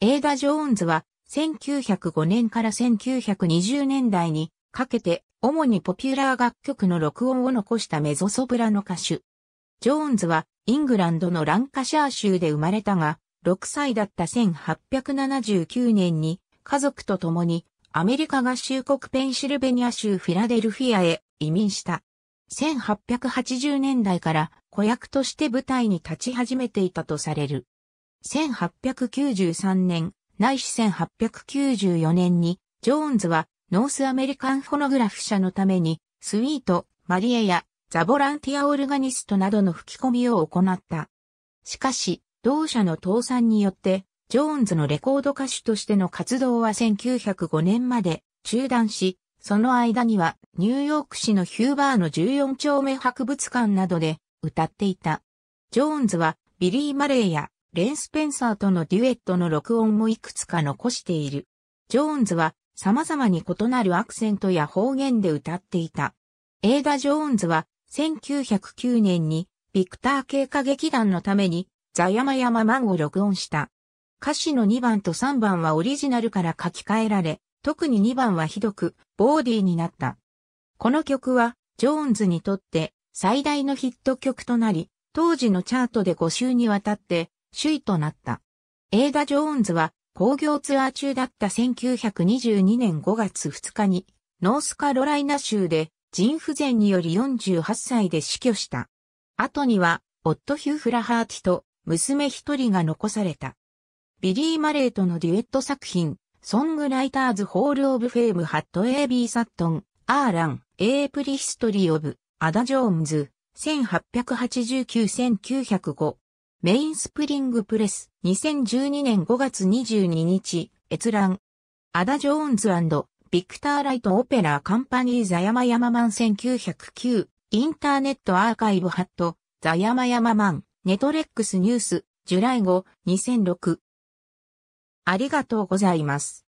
エーダ・ジョーンズは1905年から1920年代にかけて主にポピュラー楽曲の録音を残したメゾソプラの歌手。ジョーンズはイングランドのランカシャー州で生まれたが、6歳だった1879年に家族と共にアメリカ合衆国ペンシルベニア州フィラデルフィアへ移民した。1880年代から子役として舞台に立ち始めていたとされる。1893年、ないし1894年に、ジョーンズはノースアメリカンフォノグラフ社のために、スイート、マリエやザ・ボランティア・オルガニストなどの吹き込みを行った。しかし、同社の倒産によって、ジョーンズのレコード歌手としての活動は1905年まで中断し、その間にはニューヨーク市のヒューバーの14丁目博物館などで歌っていた。ジョーンズはビリー・マレーやレン・スペンサーとのデュエットの録音もいくつか残している。ジョーンズは様々に異なるアクセントや方言で歌っていた。エイダ・ジョーンズは1909年にビクター系歌劇団のためにザヤマヤママンを録音した。歌詞の2番と3番はオリジナルから書き換えられ、特に2番はひどくボーディーになった。この曲はジョーンズにとって最大のヒット曲となり、当時のチャートで5週にわたって首位となった。エイダ・ジョーンズは工業ツアー中だった1922年5月2日にノースカロライナ州で腎不全により48歳で死去した。後には夫ヒュー・フラハーティと娘一人が残された。ビリー・マレーとのデュエット作品、ソングライターズ・ホール・オブ・フェイム・ハット・エービー・サットン、アーラン、エープリ・ヒストリー・オブ、アダ・ジョーンズ、1889-1905メインスプリングプレス2012年5月22日閲覧アダ・ジョーンズビクター・ライト・オペラ・カンパニー・ザ・ヤマヤママン1909インターネットアーカイブハットザ・ヤマヤママンネトレックスニュースジュライ5 2006ありがとうございます。